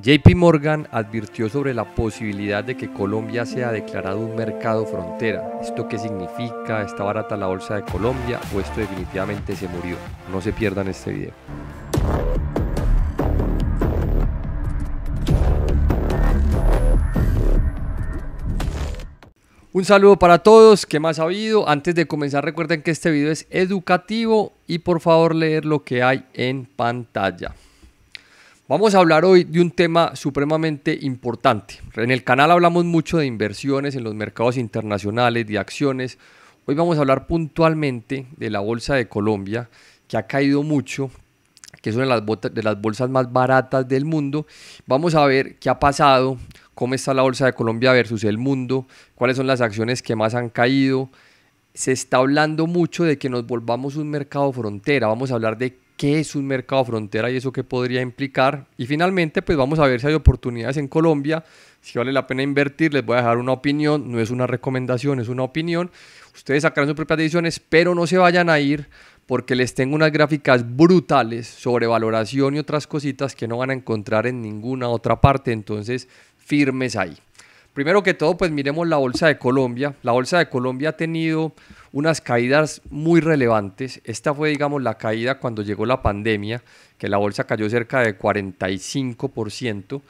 JP Morgan advirtió sobre la posibilidad de que Colombia sea declarado un mercado frontera. ¿Esto qué significa? ¿Está barata la bolsa de Colombia o esto definitivamente se murió? No se pierdan este video. Un saludo para todos, ¿qué más ha habido? Antes de comenzar recuerden que este video es educativo y por favor leer lo que hay en pantalla. Vamos a hablar hoy de un tema supremamente importante. En el canal hablamos mucho de inversiones en los mercados internacionales, de acciones. Hoy vamos a hablar puntualmente de la Bolsa de Colombia, que ha caído mucho, que es una de las, bolsas, más baratas del mundo. Vamos a ver qué ha pasado, cómo está la Bolsa de Colombia versus el mundo, cuáles son las acciones que más han caído. Se está hablando mucho de que nos volvamos un mercado frontera. Vamos a hablar de qué es un mercado frontera y eso qué podría implicar. Y finalmente, pues vamos a ver si hay oportunidades en Colombia, si vale la pena invertir, les voy a dejar una opinión, no es una recomendación, es una opinión. Ustedes sacarán sus propias decisiones, pero no se vayan a ir porque les tengo unas gráficas brutales sobre valoración y otras cositas que no van a encontrar en ninguna otra parte, entonces firmes ahí. Primero que todo, pues miremos la Bolsa de Colombia. La Bolsa de Colombia ha tenido unas caídas muy relevantes. Esta fue, digamos, la caída cuando llegó la pandemia, que la bolsa cayó cerca de 45%.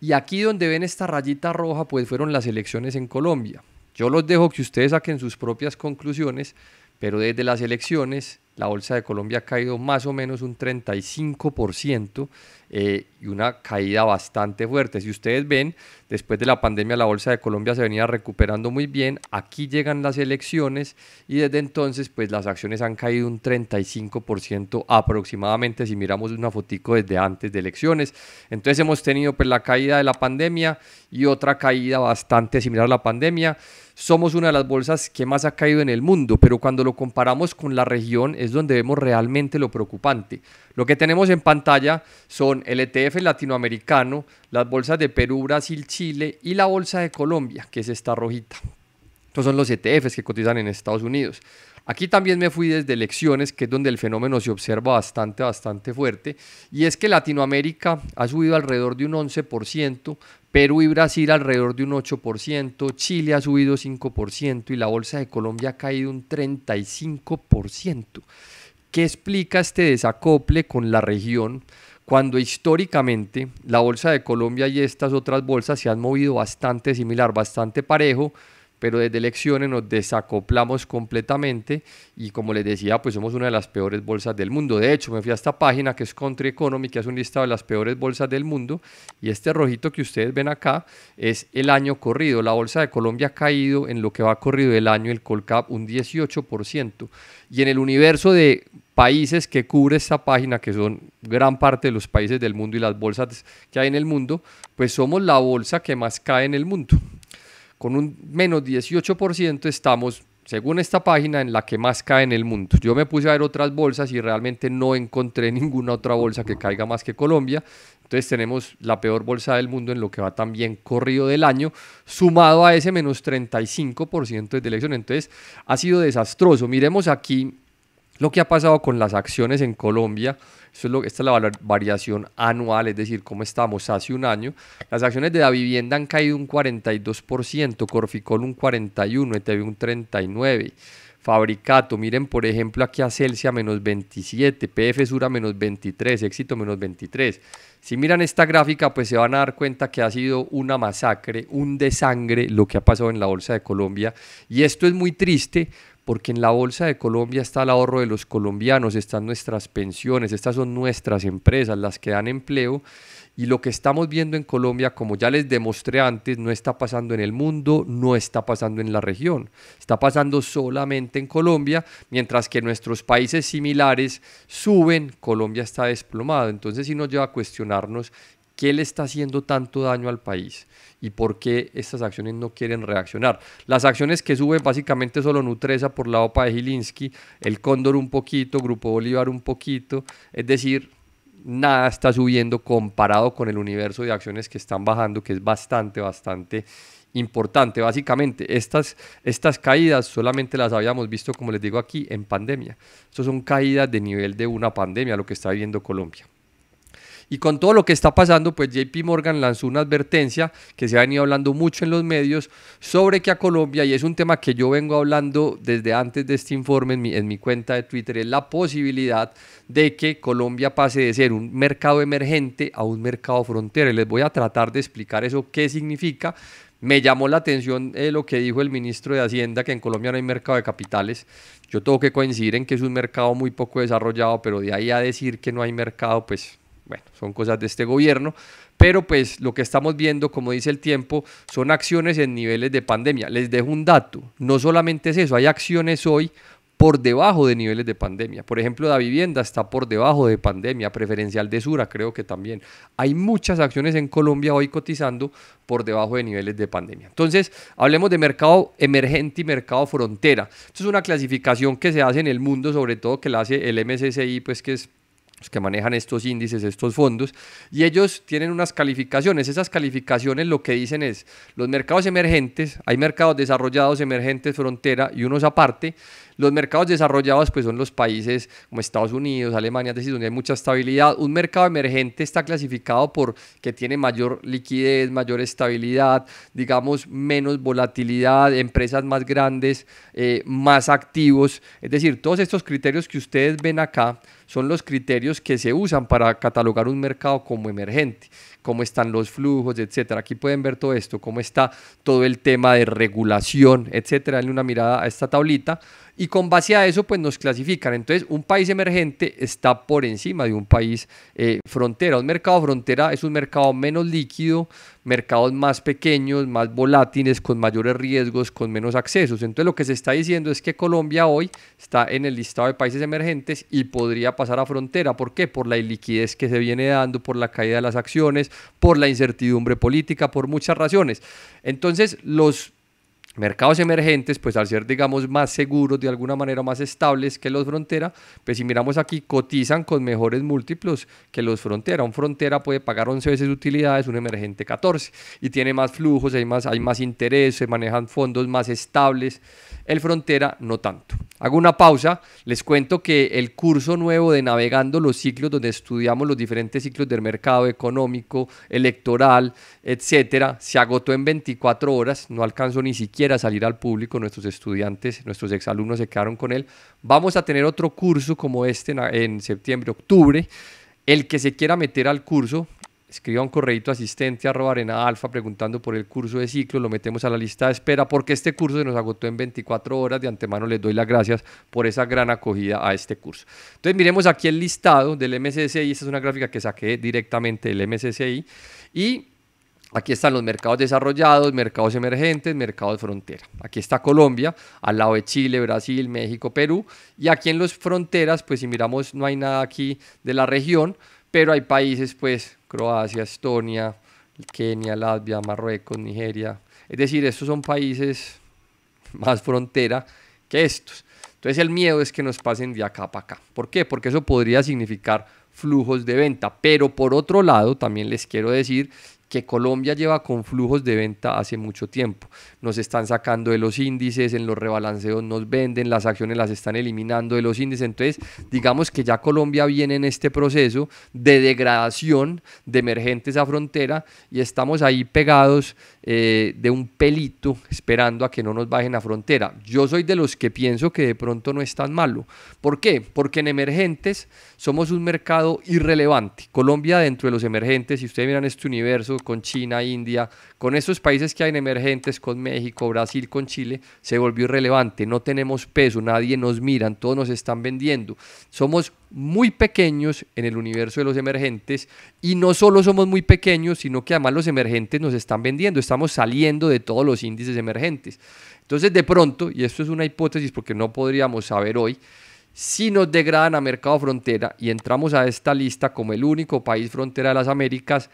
Y aquí donde ven esta rayita roja, pues fueron las elecciones en Colombia. Yo los dejo que ustedes saquen sus propias conclusiones, pero desde las elecciones la Bolsa de Colombia ha caído más o menos un 35% eh, y una caída bastante fuerte. Si ustedes ven, después de la pandemia la Bolsa de Colombia se venía recuperando muy bien, aquí llegan las elecciones y desde entonces pues las acciones han caído un 35% aproximadamente si miramos una fotico desde antes de elecciones. Entonces hemos tenido pues la caída de la pandemia y otra caída bastante similar a la pandemia. Somos una de las bolsas que más ha caído en el mundo, pero cuando lo comparamos con la región es donde vemos realmente lo preocupante. Lo que tenemos en pantalla son el ETF latinoamericano, las bolsas de Perú, Brasil, Chile y la bolsa de Colombia, que es esta rojita. Estos son los ETFs que cotizan en Estados Unidos. Aquí también me fui desde elecciones, que es donde el fenómeno se observa bastante, bastante fuerte, y es que Latinoamérica ha subido alrededor de un 11%, Perú y Brasil alrededor de un 8%, Chile ha subido 5% y la bolsa de Colombia ha caído un 35%. ¿Qué explica este desacople con la región? cuando históricamente la bolsa de Colombia y estas otras bolsas se han movido bastante similar, bastante parejo, pero desde elecciones nos desacoplamos completamente y como les decía, pues somos una de las peores bolsas del mundo. De hecho, me fui a esta página que es Country Economy, que es un listado de las peores bolsas del mundo y este rojito que ustedes ven acá es el año corrido. La bolsa de Colombia ha caído en lo que va corrido el año, el Colcap, un 18%. Y en el universo de países que cubre esta página, que son gran parte de los países del mundo y las bolsas que hay en el mundo, pues somos la bolsa que más cae en el mundo con un menos 18% estamos, según esta página, en la que más cae en el mundo. Yo me puse a ver otras bolsas y realmente no encontré ninguna otra bolsa que caiga más que Colombia. Entonces tenemos la peor bolsa del mundo en lo que va también corrido del año, sumado a ese menos 35% de elección. Entonces ha sido desastroso. Miremos aquí lo que ha pasado con las acciones en Colombia esta es la variación anual, es decir, cómo estamos hace un año. Las acciones de la vivienda han caído un 42%, Corficol un 41%, ETV un 39%. Fabricato, miren por ejemplo aquí a Celsia menos 27, PF Sura menos 23, Éxito menos 23. Si miran esta gráfica, pues se van a dar cuenta que ha sido una masacre, un desangre lo que ha pasado en la Bolsa de Colombia. Y esto es muy triste porque en la Bolsa de Colombia está el ahorro de los colombianos, están nuestras pensiones, estas son nuestras empresas, las que dan empleo. Y lo que estamos viendo en Colombia, como ya les demostré antes, no está pasando en el mundo, no está pasando en la región. Está pasando solamente en Colombia, mientras que nuestros países similares suben, Colombia está desplomado. Entonces sí nos lleva a cuestionarnos qué le está haciendo tanto daño al país y por qué estas acciones no quieren reaccionar. Las acciones que suben básicamente solo Nutresa por la OPA de Gilinski, el Cóndor un poquito, Grupo Bolívar un poquito, es decir, nada está subiendo comparado con el universo de acciones que están bajando, que es bastante, bastante importante. Básicamente, estas, estas caídas solamente las habíamos visto, como les digo aquí, en pandemia. Estas son caídas de nivel de una pandemia, lo que está viviendo Colombia. Y con todo lo que está pasando, pues JP Morgan lanzó una advertencia que se ha venido hablando mucho en los medios sobre que a Colombia, y es un tema que yo vengo hablando desde antes de este informe en mi, en mi cuenta de Twitter, es la posibilidad de que Colombia pase de ser un mercado emergente a un mercado frontera. Y les voy a tratar de explicar eso, qué significa, me llamó la atención eh, lo que dijo el ministro de Hacienda, que en Colombia no hay mercado de capitales. Yo tengo que coincidir en que es un mercado muy poco desarrollado, pero de ahí a decir que no hay mercado, pues bueno, son cosas de este gobierno, pero pues lo que estamos viendo, como dice el tiempo, son acciones en niveles de pandemia. Les dejo un dato, no solamente es eso, hay acciones hoy por debajo de niveles de pandemia. Por ejemplo, la vivienda está por debajo de pandemia, preferencial de Sura creo que también. Hay muchas acciones en Colombia hoy cotizando por debajo de niveles de pandemia. Entonces, hablemos de mercado emergente y mercado frontera. Esto es una clasificación que se hace en el mundo, sobre todo que la hace el MSCI, pues que es que manejan estos índices, estos fondos, y ellos tienen unas calificaciones. Esas calificaciones lo que dicen es, los mercados emergentes, hay mercados desarrollados, emergentes, frontera y unos aparte, los mercados desarrollados pues son los países como Estados Unidos, Alemania, donde hay mucha estabilidad. Un mercado emergente está clasificado por que tiene mayor liquidez, mayor estabilidad, digamos, menos volatilidad, empresas más grandes, eh, más activos. Es decir, todos estos criterios que ustedes ven acá son los criterios que se usan para catalogar un mercado como emergente, cómo están los flujos, etcétera. Aquí pueden ver todo esto, cómo está todo el tema de regulación, etcétera. Denle una mirada a esta tablita y con base a eso pues nos clasifican. Entonces un país emergente está por encima de un país eh, frontera. Un mercado frontera es un mercado menos líquido, mercados más pequeños, más volátiles, con mayores riesgos, con menos accesos. Entonces lo que se está diciendo es que Colombia hoy está en el listado de países emergentes y podría pasar a frontera. ¿Por qué? Por la iliquidez que se viene dando, por la caída de las acciones, por la incertidumbre política, por muchas razones. Entonces los mercados emergentes, pues al ser, digamos, más seguros, de alguna manera más estables que los frontera, pues si miramos aquí, cotizan con mejores múltiplos que los frontera. Un frontera puede pagar 11 veces utilidades, un emergente 14, y tiene más flujos, hay más, hay más interés, se manejan fondos más estables el Frontera no tanto. Hago una pausa, les cuento que el curso nuevo de Navegando los ciclos, donde estudiamos los diferentes ciclos del mercado económico, electoral, etcétera, se agotó en 24 horas, no alcanzó ni siquiera a salir al público, nuestros estudiantes, nuestros exalumnos se quedaron con él. Vamos a tener otro curso como este en, en septiembre, octubre. El que se quiera meter al curso, escriba un correito asistente arroba arena alfa preguntando por el curso de ciclo, lo metemos a la lista de espera porque este curso se nos agotó en 24 horas. De antemano les doy las gracias por esa gran acogida a este curso. Entonces miremos aquí el listado del MSCI, esta es una gráfica que saqué directamente del MSCI y Aquí están los mercados desarrollados, mercados emergentes, mercados frontera. Aquí está Colombia, al lado de Chile, Brasil, México, Perú. Y aquí en las fronteras, pues si miramos, no hay nada aquí de la región, pero hay países, pues, Croacia, Estonia, Kenia, Latvia, Marruecos, Nigeria. Es decir, estos son países más frontera que estos. Entonces el miedo es que nos pasen de acá para acá. ¿Por qué? Porque eso podría significar flujos de venta. Pero por otro lado, también les quiero decir que Colombia lleva con flujos de venta hace mucho tiempo. Nos están sacando de los índices, en los rebalanceos nos venden, las acciones las están eliminando de los índices. Entonces, digamos que ya Colombia viene en este proceso de degradación de emergentes a frontera y estamos ahí pegados eh, de un pelito esperando a que no nos bajen a frontera. Yo soy de los que pienso que de pronto no es tan malo. ¿Por qué? Porque en emergentes somos un mercado irrelevante. Colombia dentro de los emergentes, si ustedes miran este universo, con China, India, con esos países que hay en emergentes, con México, Brasil, con Chile, se volvió irrelevante. No tenemos peso, nadie nos mira, todos nos están vendiendo. Somos muy pequeños en el universo de los emergentes y no solo somos muy pequeños, sino que además los emergentes nos están vendiendo, estamos saliendo de todos los índices emergentes. Entonces de pronto, y esto es una hipótesis porque no podríamos saber hoy, si nos degradan a mercado frontera y entramos a esta lista como el único país frontera de las Américas,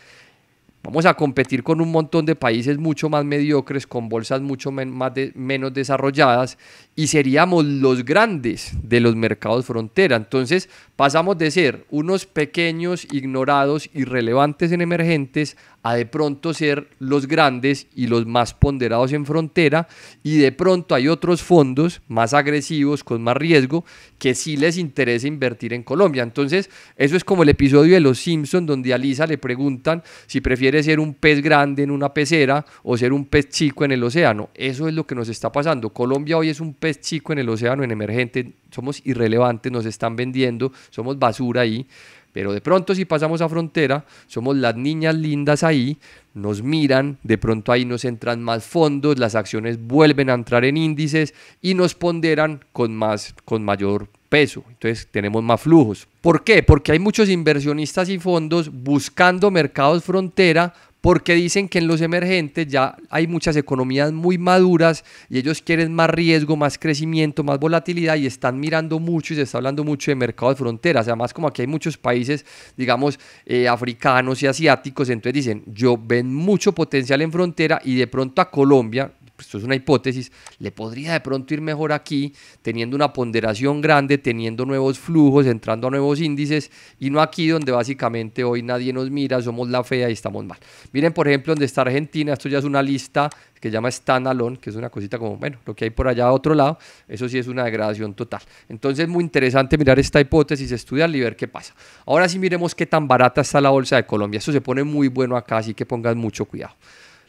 Vamos a competir con un montón de países mucho más mediocres, con bolsas mucho más menos desarrolladas y seríamos los grandes de los mercados frontera. Entonces pasamos de ser unos pequeños, ignorados, irrelevantes en emergentes a de pronto ser los grandes y los más ponderados en frontera y de pronto hay otros fondos más agresivos, con más riesgo, que sí les interesa invertir en Colombia. Entonces eso es como el episodio de Los Simpsons donde a Lisa le preguntan si prefiere ser un pez grande en una pecera o ser un pez chico en el océano. Eso es lo que nos está pasando. Colombia hoy es un pez chico en el océano, en emergente, somos irrelevantes, nos están vendiendo, somos basura ahí. Pero de pronto si pasamos a frontera, somos las niñas lindas ahí, nos miran, de pronto ahí nos entran más fondos, las acciones vuelven a entrar en índices y nos ponderan con, más, con mayor peso. Entonces tenemos más flujos. ¿Por qué? Porque hay muchos inversionistas y fondos buscando mercados frontera porque dicen que en los emergentes ya hay muchas economías muy maduras y ellos quieren más riesgo, más crecimiento, más volatilidad y están mirando mucho y se está hablando mucho de mercados fronteras. Además, como aquí hay muchos países, digamos, eh, africanos y asiáticos, entonces dicen, yo ven mucho potencial en frontera y de pronto a Colombia, pues, esto es una hipótesis, le podría de pronto ir mejor aquí, teniendo una ponderación grande, teniendo nuevos flujos, entrando a nuevos índices, y no aquí donde básicamente hoy nadie nos mira, somos la fea y estamos mal. Miren, por ejemplo, donde está Argentina, esto ya es una lista que se llama standalone, que es una cosita como, bueno, lo que hay por allá a otro lado, eso sí es una degradación total. Entonces, muy interesante mirar esta hipótesis, estudiarla y ver qué pasa. Ahora sí miremos qué tan barata está la bolsa de Colombia. Esto se pone muy bueno acá, así que pongan mucho cuidado.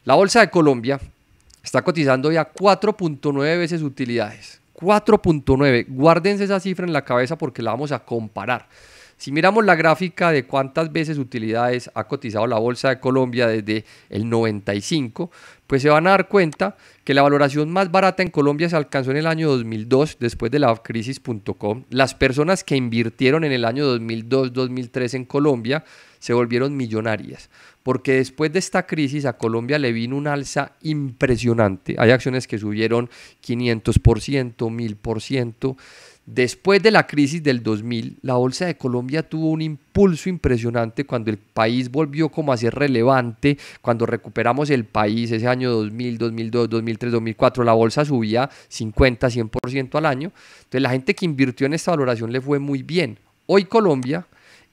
La bolsa de Colombia está cotizando ya 4.9 veces utilidades. 4.9. Guárdense esa cifra en la cabeza porque la vamos a comparar. Si miramos la gráfica de cuántas veces utilidades ha cotizado la Bolsa de Colombia desde el 95, pues se van a dar cuenta que la valoración más barata en Colombia se alcanzó en el año 2002 después de la crisis.com. Las personas que invirtieron en el año 2002-2003 en Colombia se volvieron millonarias, porque después de esta crisis a Colombia le vino un alza impresionante. Hay acciones que subieron 500%, 1000%. Después de la crisis del 2000, la Bolsa de Colombia tuvo un impulso impresionante cuando el país volvió como a ser relevante, cuando recuperamos el país ese año 2000, 2002, 2003, 2004, la bolsa subía 50, 100% al año. Entonces la gente que invirtió en esta valoración le fue muy bien. Hoy Colombia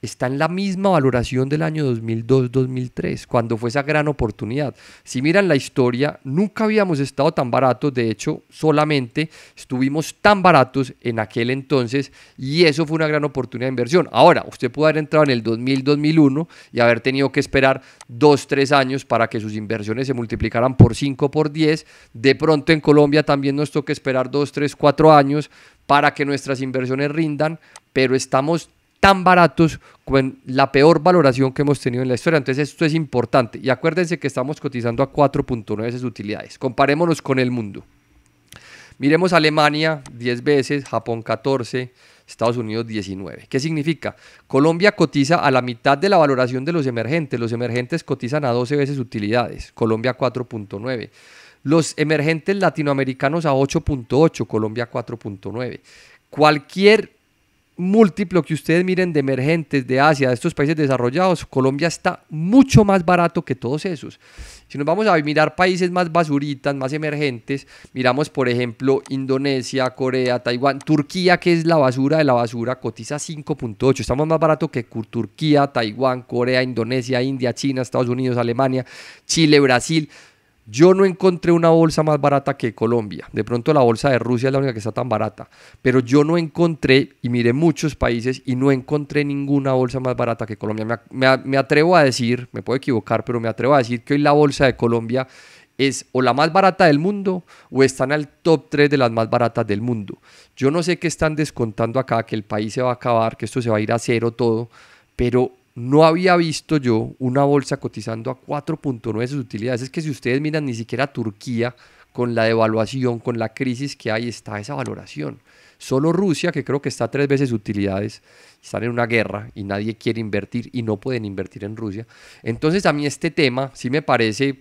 está en la misma valoración del año 2002-2003, cuando fue esa gran oportunidad. Si miran la historia, nunca habíamos estado tan baratos, de hecho, solamente estuvimos tan baratos en aquel entonces y eso fue una gran oportunidad de inversión. Ahora, usted puede haber entrado en el 2000-2001 y haber tenido que esperar dos, tres años para que sus inversiones se multiplicaran por 5, por 10. De pronto en Colombia también nos toca esperar dos, tres, cuatro años para que nuestras inversiones rindan, pero estamos tan baratos con la peor valoración que hemos tenido en la historia. Entonces esto es importante. Y acuérdense que estamos cotizando a 4.9 veces utilidades. Comparémonos con el mundo. Miremos Alemania 10 veces, Japón 14, Estados Unidos 19. ¿Qué significa? Colombia cotiza a la mitad de la valoración de los emergentes. Los emergentes cotizan a 12 veces utilidades, Colombia 4.9. Los emergentes latinoamericanos a 8.8, Colombia 4.9. Cualquier múltiplo que ustedes miren de emergentes, de Asia, de estos países desarrollados, Colombia está mucho más barato que todos esos. Si nos vamos a mirar países más basuritas, más emergentes, miramos por ejemplo Indonesia, Corea, Taiwán, Turquía, que es la basura de la basura, cotiza 5.8. Estamos más barato que Turquía, Taiwán, Corea, Indonesia, India, China, Estados Unidos, Alemania, Chile, Brasil. Yo no encontré una bolsa más barata que Colombia. De pronto la bolsa de Rusia es la única que está tan barata. Pero yo no encontré, y miré muchos países, y no encontré ninguna bolsa más barata que Colombia. Me, atrevo a decir, me puedo equivocar, pero me atrevo a decir que hoy la bolsa de Colombia es o la más barata del mundo o están al top 3 de las más baratas del mundo. Yo no sé qué están descontando acá, que el país se va a acabar, que esto se va a ir a cero todo, pero no había visto yo una bolsa cotizando a 4.9 sus utilidades. Es que si ustedes miran, ni siquiera Turquía, con la devaluación, con la crisis que hay, está esa valoración. Solo Rusia, que creo que está tres veces utilidades, están en una guerra y nadie quiere invertir y no pueden invertir en Rusia. Entonces a mí este tema sí me parece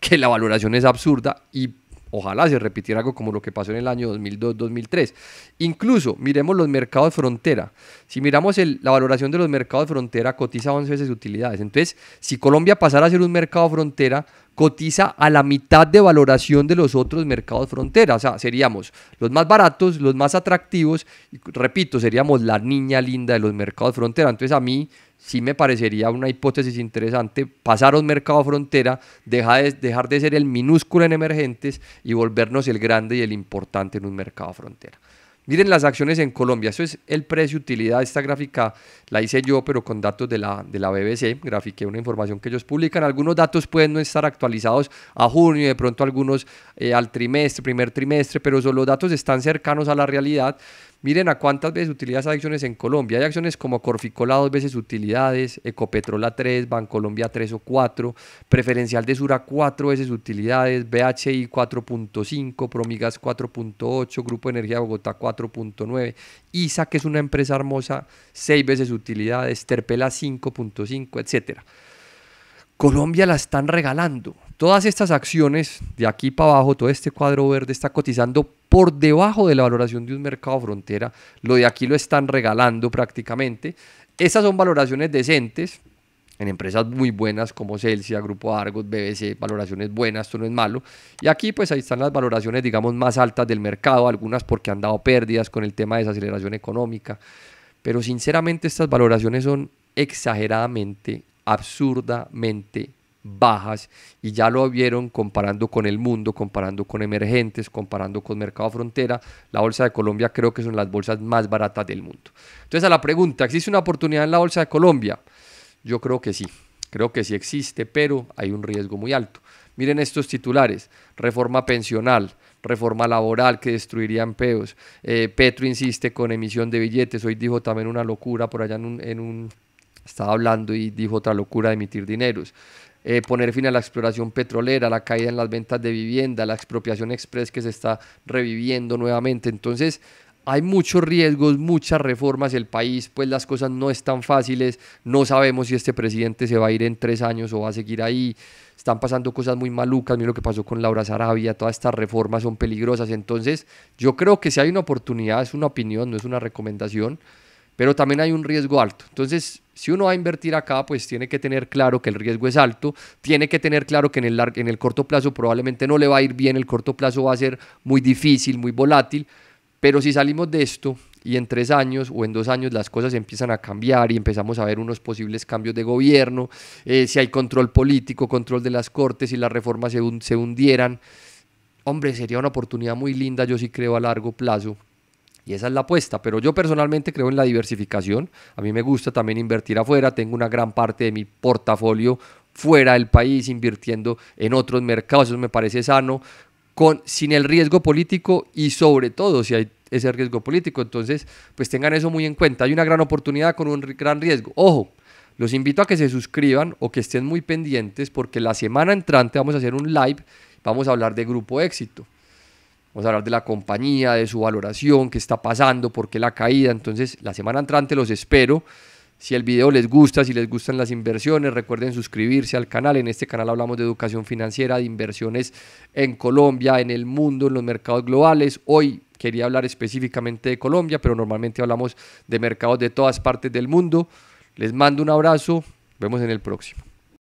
que la valoración es absurda y Ojalá se repitiera algo como lo que pasó en el año 2002-2003. Incluso miremos los mercados frontera. Si miramos la valoración de los mercados frontera, cotiza 11 veces utilidades. Entonces, si Colombia pasara a ser un mercado frontera, cotiza a la mitad de valoración de los otros mercados fronteras. O sea, seríamos los más baratos, los más atractivos, repito, seríamos la niña linda de los mercados fronteras. Entonces a mí sí me parecería una hipótesis interesante pasar un mercado frontera, dejar de, dejar de ser el minúsculo en emergentes y volvernos el grande y el importante en un mercado frontera. Miren las acciones en Colombia, eso es el precio-utilidad. Esta gráfica la hice yo, pero con datos de la, de la BBC. Grafiqué una información que ellos publican. Algunos datos pueden no estar actualizados a junio, de pronto algunos eh, al trimestre, primer trimestre, pero los datos están cercanos a la realidad. Miren a cuántas veces utilidades hay acciones en Colombia. Hay acciones como Corficola dos veces utilidades, Ecopetrol a tres, Bancolombia tres o cuatro, Preferencial de Sura cuatro veces utilidades, BHI 4.5, Promigas 4.8, Grupo Energía de Bogotá 4.9, ISA, que es una empresa hermosa, seis veces utilidades, Terpela 5.5, etcétera. Colombia la están regalando. Todas estas acciones de aquí para abajo, todo este cuadro verde está cotizando por debajo de la valoración de un mercado frontera. Lo de aquí lo están regalando prácticamente. Estas son valoraciones decentes en empresas muy buenas como Celsius Grupo Argos, BBC, valoraciones buenas, esto no es malo. Y aquí pues ahí están las valoraciones digamos más altas del mercado, algunas porque han dado pérdidas con el tema de desaceleración económica. Pero sinceramente estas valoraciones son exageradamente, absurdamente bajas y ya lo vieron comparando con el mundo, comparando con emergentes, comparando con mercado frontera, la bolsa de Colombia creo que son las bolsas más baratas del mundo. Entonces a la pregunta, ¿existe una oportunidad en la bolsa de Colombia? Yo creo que sí, creo que sí existe, pero hay un riesgo muy alto. Miren estos titulares, reforma pensional, reforma laboral que destruiría empleos, eh, Petro insiste con emisión de billetes, hoy dijo también una locura por allá en un, en un estaba hablando y dijo otra locura de emitir dineros. Eh, poner fin a la exploración petrolera, la caída en las ventas de vivienda, la expropiación express que se está reviviendo nuevamente. Entonces, hay muchos riesgos, muchas reformas, el país, pues las cosas no están fáciles, no sabemos si este presidente se va a ir en tres años o va a seguir ahí, están pasando cosas muy malucas, mira lo que pasó con Laura Sarabia, todas estas reformas son peligrosas, entonces yo creo que si hay una oportunidad, es una opinión, no es una recomendación, pero también hay un riesgo alto. Entonces, si uno va a invertir acá, pues tiene que tener claro que el riesgo es alto, tiene que tener claro que en el, en el corto plazo probablemente no le va a ir bien, el corto plazo va a ser muy difícil, muy volátil, pero si salimos de esto y en tres años o en dos años las cosas empiezan a cambiar y empezamos a ver unos posibles cambios de gobierno, eh, si hay control político, control de las cortes, si las reformas se hundieran, hombre, sería una oportunidad muy linda, yo sí creo a largo plazo, y esa es la apuesta, pero yo personalmente creo en la diversificación. A mí me gusta también invertir afuera, tengo una gran parte de mi portafolio fuera del país, invirtiendo en otros mercados, eso me parece sano, con, sin el riesgo político y sobre todo si hay ese riesgo político. Entonces, pues tengan eso muy en cuenta. Hay una gran oportunidad con un gran riesgo. Ojo, los invito a que se suscriban o que estén muy pendientes porque la semana entrante vamos a hacer un live, vamos a hablar de Grupo Éxito. Vamos a hablar de la compañía, de su valoración, qué está pasando, por qué la caída. Entonces, la semana entrante los espero. Si el video les gusta, si les gustan las inversiones, recuerden suscribirse al canal. En este canal hablamos de educación financiera, de inversiones en Colombia, en el mundo, en los mercados globales. Hoy quería hablar específicamente de Colombia, pero normalmente hablamos de mercados de todas partes del mundo. Les mando un abrazo. Vemos en el próximo.